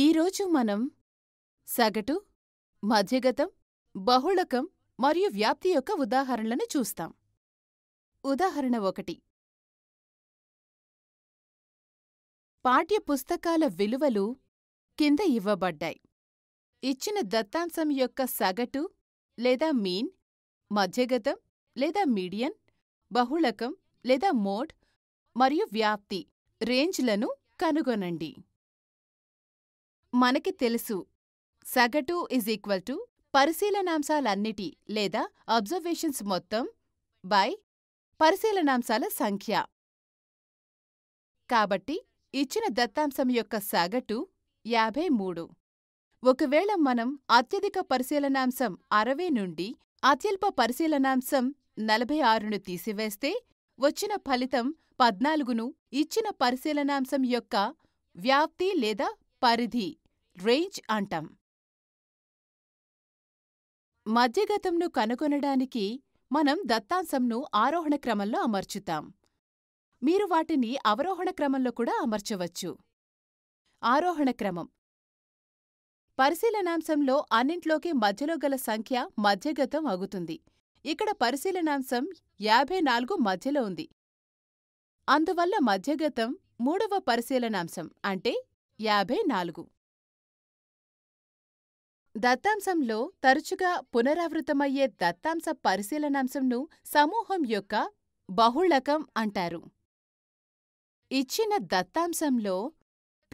ఈరోజు మనం సగటు మధ్యగతం బహుళకం మరియు వ్యాప్తి యొక్క ఉదాహరణలను చూస్తాం ఉదాహరణ ఒకటి పాఠ్యపుస్తకాల విలువలు కింద ఇవ్వబడ్డాయి ఇచ్చిన దత్తాంశం యొక్క సగటు లేదా మీన్ మధ్యగతం లేదా మీడియన్ బహుళకం లేదా మోడ్ మరియు వ్యాప్తి రేంజ్లను కనుగొనండి మనకి తెలుసు సగటు ఈజ్ ఈక్వల్ టు పరిశీలనాంశాలన్నిటి లేదా అబ్జర్వేషన్స్ మొత్తం బై పరిశీలనాంశాల సంఖ్య కాబట్టి ఇచ్చిన దత్తాంశం యొక్క సగటు యాభై మూడు ఒకవేళ మనం అత్యధిక పరిశీలనాంశం అరవై నుండి అత్యల్ప పరిశీలనాంశం నలభై ఆరును తీసివేస్తే వచ్చిన ఫలితం పద్నాలుగును ఇచ్చిన పరిశీలనాంశం యొక్క వ్యాప్తి లేదా పరిధి రేంజ్ అంటాం మధ్యగతంను కనుగొనడానికి మనం దత్తాంశంను ఆరోహణ క్రమంలో అమర్చుతాం మీరు వాటిని అవరోహణ క్రమంలో కూడా అమర్చవచ్చు ఆరోహణ క్రమం పరిశీలనాంశంలో అన్నింట్లోకి మధ్యలో గల సంఖ్య మధ్యగతం అగుతుంది ఇక్కడ పరిశీలనాంశం యాభై నాలుగు మధ్యలో ఉంది అందువల్ల మధ్యగతం మూడవ పరిశీలనాంశం అంటే యాభై నాలుగు దత్తాంశంలో తరచుగా పునరావృతమయ్యే దత్తాంశ పరిశీలనాంశంను సమూహం యొక్క బహుళకం అంటారు ఇచ్చిన దత్తాంశంలో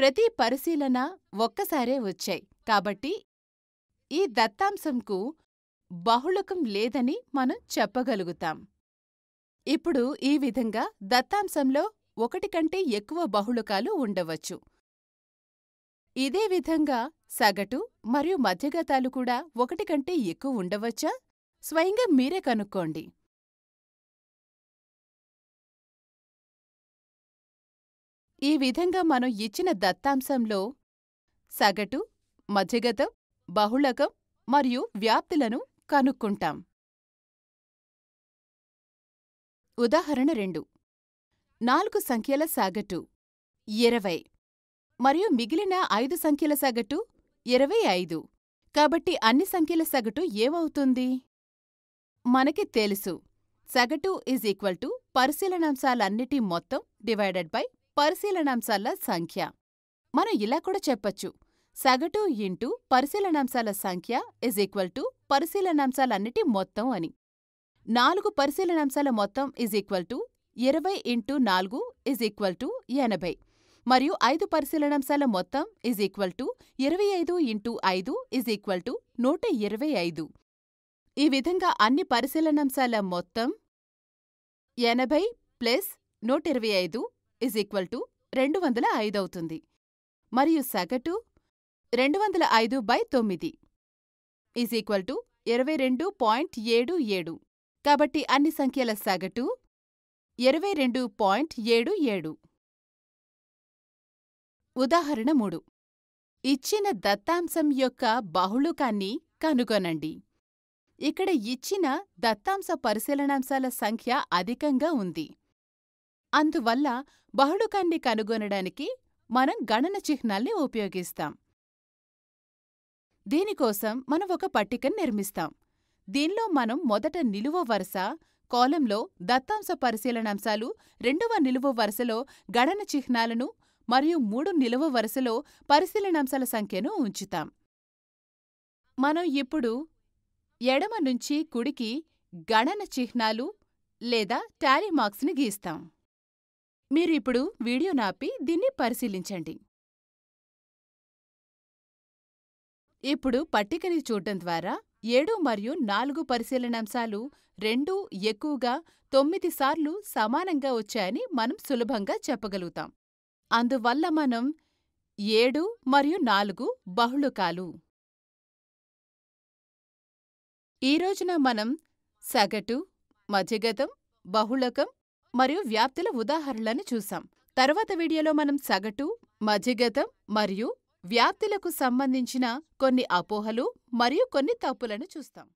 ప్రతి పరిశీలన ఒక్కసారే వచ్చాయి కాబట్టి ఈ దత్తాంశంకు బహుళకం లేదని మనం చెప్పగలుగుతాం ఇప్పుడు ఈ విధంగా దత్తాంశంలో ఒకటి కంటే ఎక్కువ బహుళకాలు ఉండవచ్చు ఇదే విధంగా సగటు మరియు మధ్యగతాలు కూడా ఒకటి కంటే ఎక్కువ ఉండవచ్చా స్వయంగా మీరే కనుక్కోండి ఈ విధంగా మనం ఇచ్చిన దత్తాంశంలో సగటు మధ్యగతం బహుళకం మరియు వ్యాప్తులను కనుక్కుంటాం ఉదాహరణ రెండు నాలుగు సంఖ్యల సగటు ఇరవై మరియు మిగిలిన ఐదు సంఖ్యల సగటు ఇరవై ఐదు కాబట్టి అన్ని సంఖ్యల సగటు ఏమవుతుంది మనకి తెలుసు సగటు ఈజ్ ఈక్వల్ టు పరిశీలనాంశాలన్నిటి మొత్తం డివైడెడ్ బై పరిశీలనాంశాల సంఖ్య మనం ఇలా కూడా చెప్పొచ్చు సగటు ఇంటూ పరిశీలనాంశాల సంఖ్య ఇజ్ ఈక్వల్ టు పరిశీలనాంశాలన్నిటి మొత్తం అని నాలుగు పరిశీలనాంశాల మొత్తం ఇజ్ ఈక్వల్ టు ఇరవై ఇంటూ నాలుగు ఇజ్ ఈక్వల్ టు ఎనభై మరియు ఐదు పరిశీలనాంశాల మొత్తం ఇజ్ ఈక్వల్ టు ఇరవై ఐదు ఇంటూ ఐదు ఇజ్ ఈక్వల్ టు నూట ఇరవై ఐదు ఈ విధంగా అన్ని పరిశీలనాంశాల మొత్తం ఎనభై ప్లస్ నూట ఇరవై ఐదు ఇజ్ ఈక్వల్ టు రెండు వందల ఐదు అవుతుంది మరియు సగటు రెండు వందల ఐదు బై తొమ్మిది ఇజ్ ఈక్వల్ టు ఇరవై రెండు పాయింట్ ఏడు ఏడు కాబట్టి అన్ని సంఖ్యల సగటు ఇరవై రెండు పాయింట్ ఏడు ఏడు ఉదాహరణ మూడు ఇచ్చిన దత్తాంశం యొక్క బహుళుకాన్ని కనుగొనండి ఇక్కడ ఇచ్చిన దత్తాంశ పరిశీలనాంశాల సంఖ్య అధికంగా ఉంది అందువల్ల బహుళుకాన్ని కనుగొనడానికి మనం గణన చిహ్నాల్ని ఉపయోగిస్తాం దీనికోసం మనం ఒక పట్టికను నిర్మిస్తాం దీనిలో మనం మొదట నిలువ వరుస కాలంలో దత్తాంశ పరిశీలనాంశాలు రెండవ నిలువ వరుసలో గణన చిహ్నాలను మరియు మూడు నిలువ వరుసలో పరిశీలనాంశాల సంఖ్యను ఉంచుతాం మనం ఇప్పుడు ఎడమ నుంచి కుడికి గణన చిహ్నాలు లేదా టాలీ మార్క్స్ని గీస్తాం మీరు ఇప్పుడు వీడియో నాపి దీన్ని పరిశీలించండి ఇప్పుడు పట్టికని చూడటం ద్వారా ఏడు మరియు నాలుగు పరిశీలనాంశాలు రెండూ ఎక్కువగా తొమ్మిది సార్లు సమానంగా వచ్చాయని మనం సులభంగా చెప్పగలుగుతాం అందువల్ల మనం ఏడు మరియు నాలుగు బహుళకాలు. ఈ రోజున మనం సగటు, మధ్యగతం, బహుళకం మరియు వ్యాప్తుల ఉదాహరణలను చూసాం. తర్వాత వీడియోలో మనం సగటు, మధ్యగతం మరియు వ్యాప్తులకు సంబంధించిన కొన్ని అపోహలు మరియు కొన్ని తప్పులను చూస్తాం.